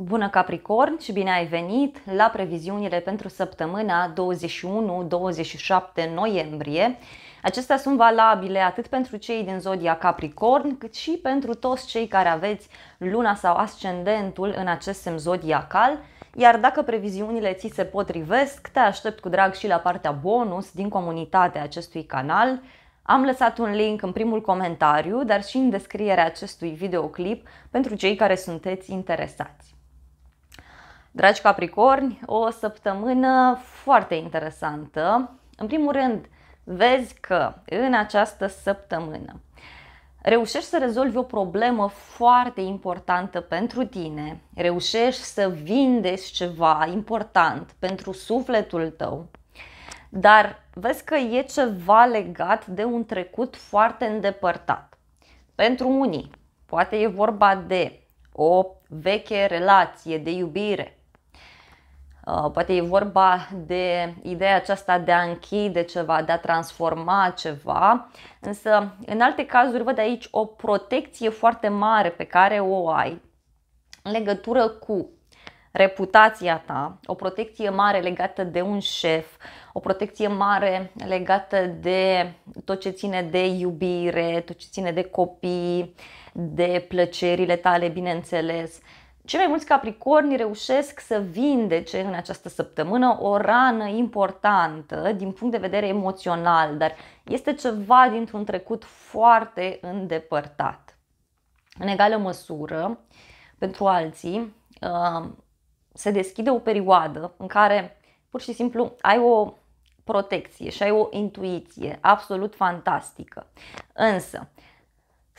Bună Capricorn și bine ai venit la previziunile pentru săptămâna 21-27 noiembrie. Acestea sunt valabile atât pentru cei din zodia Capricorn, cât și pentru toți cei care aveți luna sau ascendentul în acest semn zodiacal, iar dacă previziunile ți se potrivesc, te aștept cu drag și la partea bonus din comunitatea acestui canal, am lăsat un link în primul comentariu, dar și în descrierea acestui videoclip pentru cei care sunteți interesați. Dragi Capricorni, o săptămână foarte interesantă. În primul rând, vezi că în această săptămână reușești să rezolvi o problemă foarte importantă pentru tine, reușești să vindești ceva important pentru sufletul tău, dar vezi că e ceva legat de un trecut foarte îndepărtat. Pentru unii, poate e vorba de o veche relație de iubire, Uh, poate e vorba de ideea aceasta de a închide ceva, de a transforma ceva, însă în alte cazuri văd aici o protecție foarte mare pe care o ai în legătură cu reputația ta, o protecție mare legată de un șef, o protecție mare legată de tot ce ține de iubire, tot ce ține de copii, de plăcerile tale, bineînțeles. Cei mai mulți capricorni reușesc să vindece în această săptămână o rană importantă din punct de vedere emoțional, dar este ceva dintr-un trecut foarte îndepărtat. În egală măsură, pentru alții, uh, se deschide o perioadă în care pur și simplu ai o protecție și ai o intuiție absolut fantastică. Însă,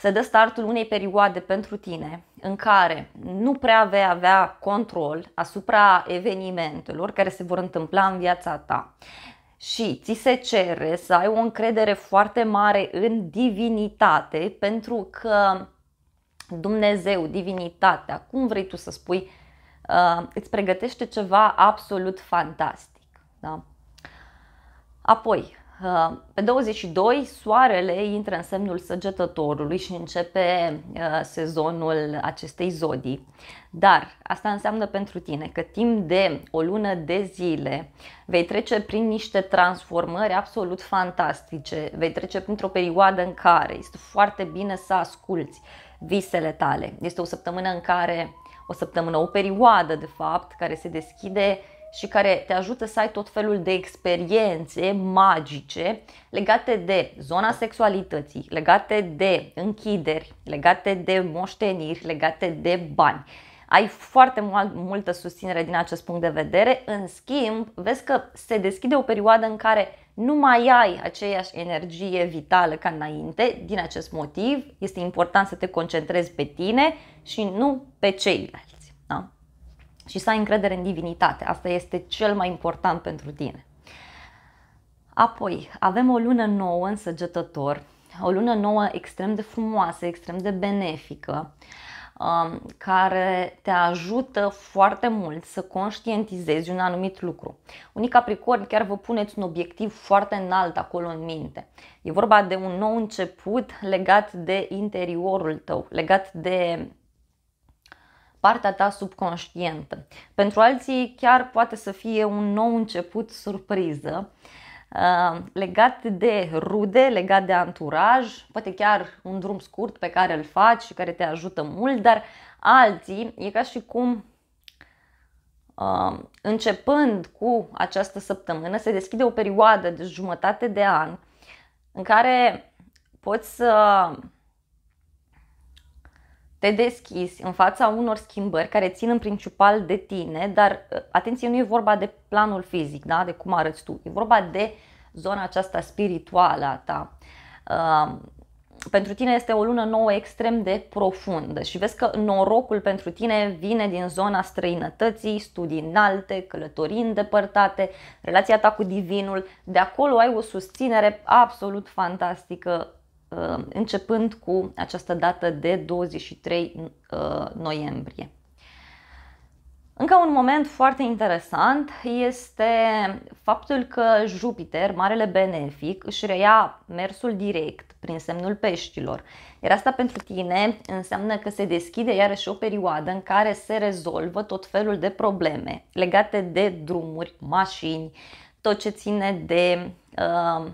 se dă startul unei perioade pentru tine în care nu prea vei avea control asupra evenimentelor care se vor întâmpla în viața ta și ți se cere să ai o încredere foarte mare în divinitate pentru că Dumnezeu, divinitatea, cum vrei tu să spui, uh, îți pregătește ceva absolut fantastic. Da? Apoi, pe 22, soarele intră în semnul săgetătorului și începe uh, sezonul acestei zodii. Dar asta înseamnă pentru tine că timp de o lună de zile vei trece prin niște transformări absolut fantastice, vei trece printr-o perioadă în care este foarte bine să asculți visele tale. Este o săptămână în care, o săptămână, o perioadă de fapt, care se deschide și care te ajută să ai tot felul de experiențe magice legate de zona sexualității, legate de închideri, legate de moșteniri, legate de bani. Ai foarte multă susținere din acest punct de vedere, în schimb, vezi că se deschide o perioadă în care nu mai ai aceeași energie vitală ca înainte, din acest motiv este important să te concentrezi pe tine și nu pe ceilalți. Da? și să ai încredere în divinitate. Asta este cel mai important pentru tine. Apoi, avem o lună nouă în săgetător, o lună nouă extrem de frumoasă, extrem de benefică, um, care te ajută foarte mult să conștientizezi un anumit lucru. Unii capricorni chiar vă puneți un obiectiv foarte înalt acolo în minte. E vorba de un nou început legat de interiorul tău, legat de partea ta subconștientă. Pentru alții chiar poate să fie un nou început surpriză uh, legat de rude, legat de anturaj, poate chiar un drum scurt pe care îl faci și care te ajută mult, dar alții e ca și cum uh, începând cu această săptămână se deschide o perioadă de deci jumătate de an în care poți să te deschizi în fața unor schimbări care țin în principal de tine, dar ă, atenție, nu e vorba de planul fizic, da? de cum arăți tu, e vorba de zona aceasta spirituală a ta. pentru tine este o lună nouă extrem de profundă și vezi că norocul pentru tine vine din zona străinătății, studii înalte, călătorii îndepărtate, relația ta cu divinul. De acolo ai o susținere absolut fantastică Uh, începând cu această dată de 23 uh, noiembrie. Încă un moment foarte interesant este faptul că Jupiter, marele benefic, își reia mersul direct prin semnul peștilor. Iar asta pentru tine înseamnă că se deschide iarăși o perioadă în care se rezolvă tot felul de probleme legate de drumuri, mașini, tot ce ține de uh,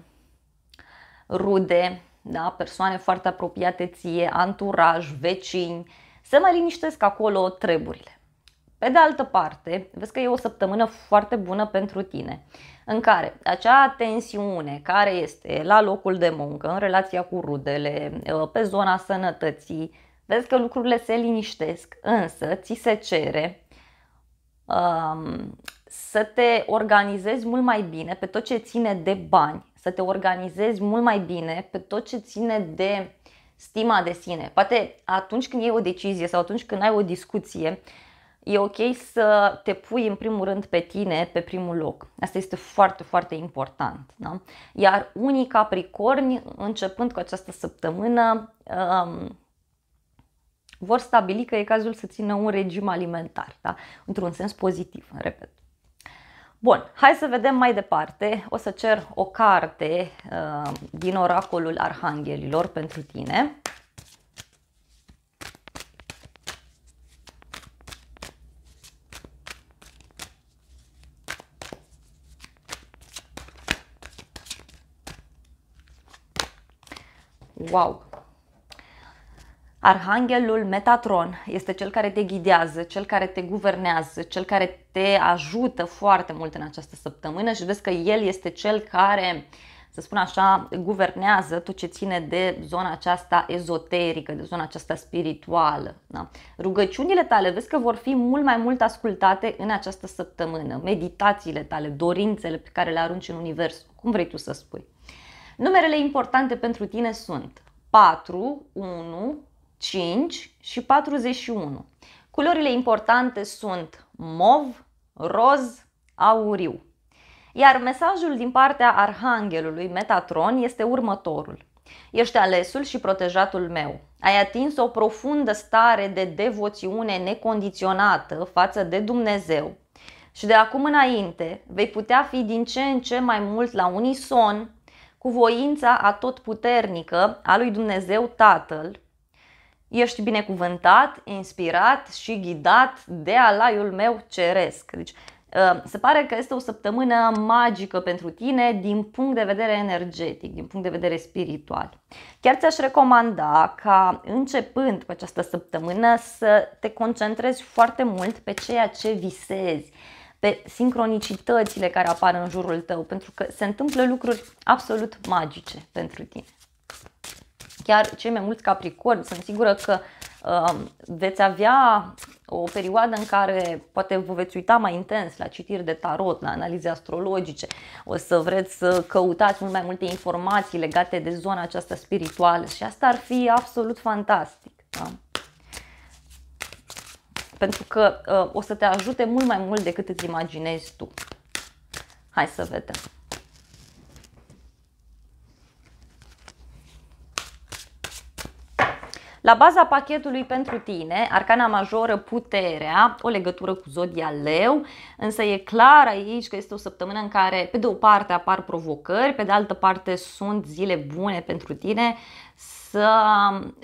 rude, da? persoane foarte apropiate ție, anturaj, vecini, se mai liniștesc acolo treburile. Pe de altă parte, vezi că e o săptămână foarte bună pentru tine, în care acea tensiune care este la locul de muncă, în relația cu rudele, ă, pe zona sănătății, vezi că lucrurile se liniștesc, însă ți se cere um, să te organizezi mult mai bine pe tot ce ține de bani, să te organizezi mult mai bine pe tot ce ține de stima de sine. Poate atunci când iei o decizie sau atunci când ai o discuție, e ok să te pui în primul rând pe tine, pe primul loc. Asta este foarte, foarte important. Da? Iar unii capricorni, începând cu această săptămână, um, vor stabili că e cazul să țină un regim alimentar, da? într-un sens pozitiv, repet. Bun, hai să vedem mai departe. O să cer o carte uh, din oracolul arhanghelilor pentru tine. Wow! Arhanghelul Metatron este cel care te ghidează, cel care te guvernează, cel care te ajută foarte mult în această săptămână și vezi că el este cel care, să spun așa, guvernează tot ce ține de zona aceasta ezoterică, de zona aceasta spirituală. Da? Rugăciunile tale vezi că vor fi mult mai mult ascultate în această săptămână, meditațiile tale, dorințele pe care le arunci în univers, cum vrei tu să spui. Numerele importante pentru tine sunt 4, 1, 5 și 41. Culorile importante sunt mov, roz, auriu. Iar mesajul din partea arhanghelului Metatron este următorul. Ești alesul și protejatul meu. Ai atins o profundă stare de devoțiune necondiționată față de Dumnezeu și de acum înainte vei putea fi din ce în ce mai mult la unison cu voința atotputernică a lui Dumnezeu Tatăl ești binecuvântat, inspirat și ghidat de alaiul meu ceresc. Deci, uh, se pare că este o săptămână magică pentru tine din punct de vedere energetic, din punct de vedere spiritual. Chiar ți-aș recomanda ca începând cu această săptămână să te concentrezi foarte mult pe ceea ce visezi, pe sincronicitățile care apar în jurul tău, pentru că se întâmplă lucruri absolut magice pentru tine. Chiar cei mai mulți capricorni, sunt sigură că um, veți avea o perioadă în care poate vă veți uita mai intens la citiri de tarot, la analize astrologice, o să vreți să căutați mult mai multe informații legate de zona aceasta spirituală și asta ar fi absolut fantastic. Da? Pentru că uh, o să te ajute mult mai mult decât îți imaginezi tu. Hai să vedem. La baza pachetului pentru tine, arcana majoră puterea, o legătură cu zodia leu, însă e clar aici că este o săptămână în care pe de o parte apar provocări, pe de altă parte sunt zile bune pentru tine să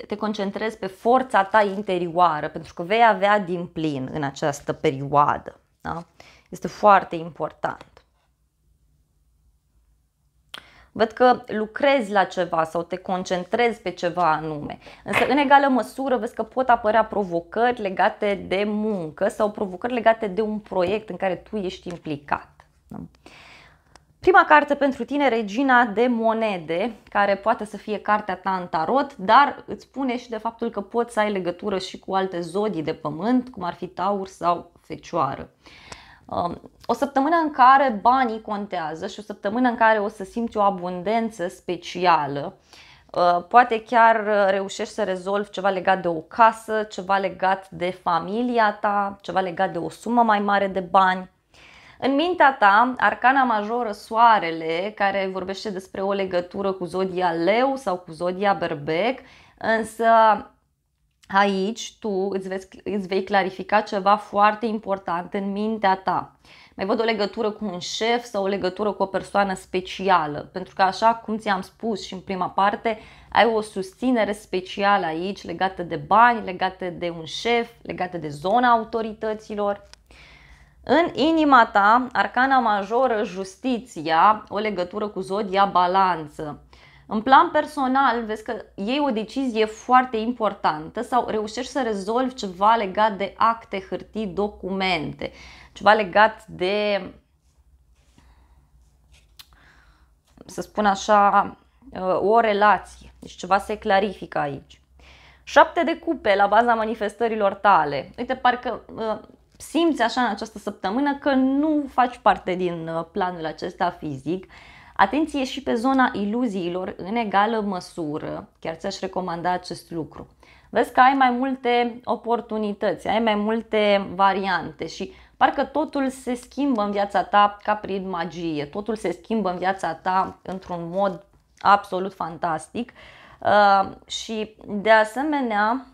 te concentrezi pe forța ta interioară, pentru că vei avea din plin în această perioadă. Da? Este foarte important văd că lucrezi la ceva sau te concentrezi pe ceva anume. Însă, în egală măsură, vezi că pot apărea provocări legate de muncă sau provocări legate de un proiect în care tu ești implicat. Prima carte pentru tine, Regina de Monede, care poate să fie cartea ta în tarot, dar îți spune și de faptul că poți să ai legătură și cu alte zodii de pământ, cum ar fi taur sau fecioară. Um, o săptămână în care banii contează și o săptămână în care o să simți o abundență specială. Uh, poate chiar uh, reușești să rezolvi ceva legat de o casă, ceva legat de familia ta, ceva legat de o sumă mai mare de bani. În mintea ta, arcana majoră Soarele, care vorbește despre o legătură cu zodia Leu sau cu zodia Berbec, însă aici tu îți vei, îți vei clarifica ceva foarte important în mintea ta. Mai văd o legătură cu un șef sau o legătură cu o persoană specială, pentru că așa cum ți-am spus și în prima parte, ai o susținere specială aici legată de bani, legată de un șef, legată de zona autorităților. În inima ta, arcana majoră, justiția, o legătură cu zodia balanță. În plan personal, vezi că iei o decizie foarte importantă sau reușești să rezolvi ceva legat de acte, hârtii, documente, ceva legat de, să spun așa, uh, o relație. Deci ceva se clarifică aici. Șapte de cupe la baza manifestărilor tale. Uite, parcă uh, simți așa în această săptămână că nu faci parte din uh, planul acesta fizic, Atenție și pe zona iluziilor în egală măsură, chiar ți-aș recomanda acest lucru. Vezi că ai mai multe oportunități, ai mai multe variante și parcă totul se schimbă în viața ta ca prin magie, totul se schimbă în viața ta într-un mod absolut fantastic uh, și de asemenea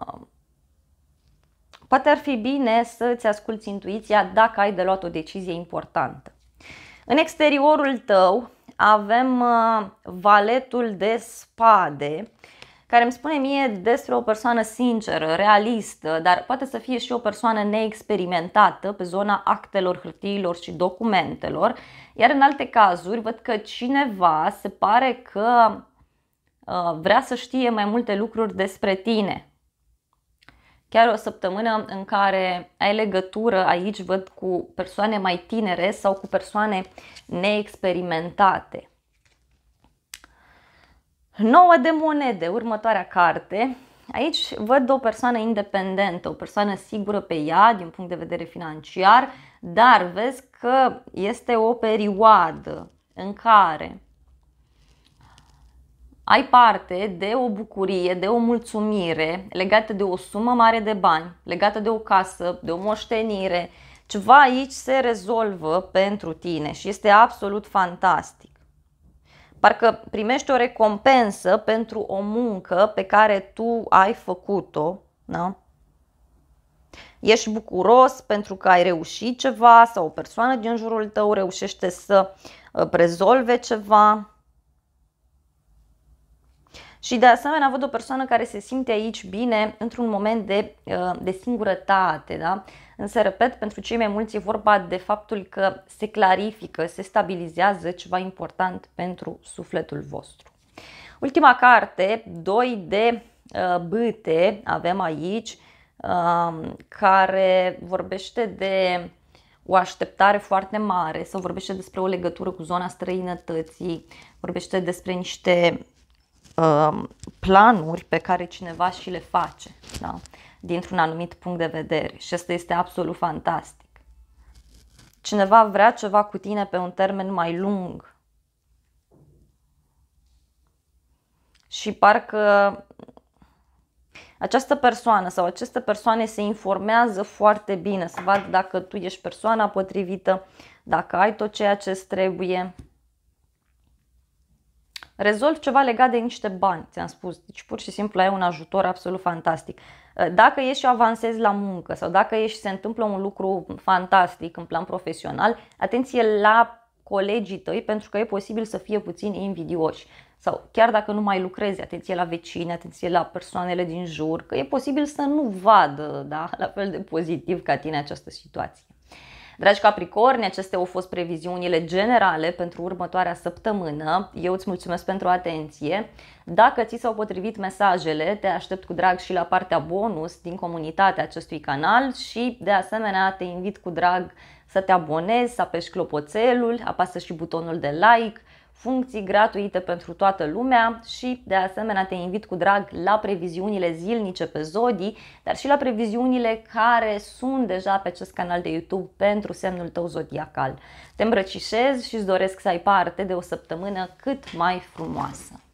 um, Poate ar fi bine să-ți asculți intuiția dacă ai de luat o decizie importantă. În exteriorul tău avem uh, valetul de spade, care îmi spune mie despre o persoană sinceră, realistă, dar poate să fie și o persoană neexperimentată pe zona actelor, hârtiilor și documentelor, iar în alte cazuri văd că cineva se pare că uh, vrea să știe mai multe lucruri despre tine, chiar o săptămână în care ai legătură aici, văd, cu persoane mai tinere sau cu persoane neexperimentate. 9 de monede, următoarea carte. Aici văd o persoană independentă, o persoană sigură pe ea din punct de vedere financiar, dar vezi că este o perioadă în care ai parte de o bucurie, de o mulțumire legată de o sumă mare de bani, legată de o casă, de o moștenire. Ceva aici se rezolvă pentru tine și este absolut fantastic. Parcă primești o recompensă pentru o muncă pe care tu ai făcut-o, da? Ești bucuros pentru că ai reușit ceva sau o persoană din jurul tău reușește să uh, rezolve ceva și de asemenea văd o persoană care se simte aici bine într-un moment de, uh, de singurătate, da? Însă, repet, pentru cei mai mulți e vorba de faptul că se clarifică, se stabilizează ceva important pentru sufletul vostru. Ultima carte, 2 de uh, bâte, avem aici, um, care vorbește de o așteptare foarte mare sau vorbește despre o legătură cu zona străinătății, vorbește despre niște Um, planuri pe care cineva și le face, da? dintr-un anumit punct de vedere și asta este absolut fantastic. Cineva vrea ceva cu tine pe un termen mai lung și parcă această persoană sau aceste persoane se informează foarte bine să vadă dacă tu ești persoana potrivită, dacă ai tot ceea ce trebuie rezolv ceva legat de niște bani, ți-am spus. Deci pur și simplu ai un ajutor absolut fantastic. Uh, dacă ești și avansezi la muncă sau dacă ești și se întâmplă un lucru fantastic în plan profesional, atenție la colegii tăi pentru că e posibil să fie puțin invidioși. Sau chiar dacă nu mai lucrezi, atenție la vecini, atenție la persoanele din jur, că e posibil să nu vadă da, la fel de pozitiv ca tine această situație. Dragi Capricorni, acestea au fost previziunile generale pentru următoarea săptămână. Eu îți mulțumesc pentru atenție. Dacă ți s-au potrivit mesajele, te aștept cu drag și la partea bonus din comunitatea acestui canal și de asemenea te invit cu drag să te abonezi, să apeși clopoțelul, apasă și butonul de like, funcții gratuite pentru toată lumea și de asemenea te invit cu drag la previziunile zilnice pe Zodii, dar și la previziunile care sunt deja pe acest canal de YouTube pentru semnul tău zodiacal. Te îmbrăcișez și îți doresc să ai parte de o săptămână cât mai frumoasă.